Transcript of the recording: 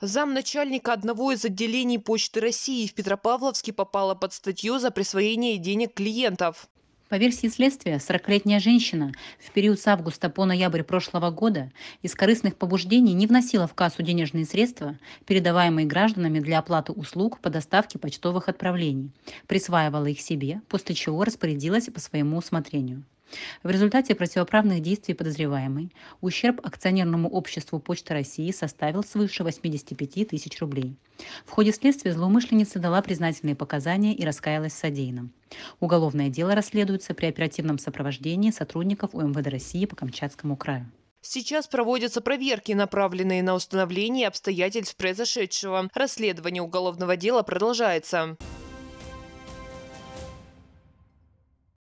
Замначальника одного из отделений Почты России в Петропавловске попала под статью за присвоение денег клиентов. По версии следствия, 40-летняя женщина в период с августа по ноябрь прошлого года из корыстных побуждений не вносила в кассу денежные средства, передаваемые гражданами для оплаты услуг по доставке почтовых отправлений, присваивала их себе, после чего распорядилась по своему усмотрению. В результате противоправных действий подозреваемый ущерб акционерному обществу Почта России составил свыше 85 тысяч рублей. В ходе следствия злоумышленница дала признательные показания и раскаялась содеянным. Уголовное дело расследуется при оперативном сопровождении сотрудников УМВД России по Камчатскому краю. Сейчас проводятся проверки, направленные на установление обстоятельств произошедшего. Расследование уголовного дела продолжается.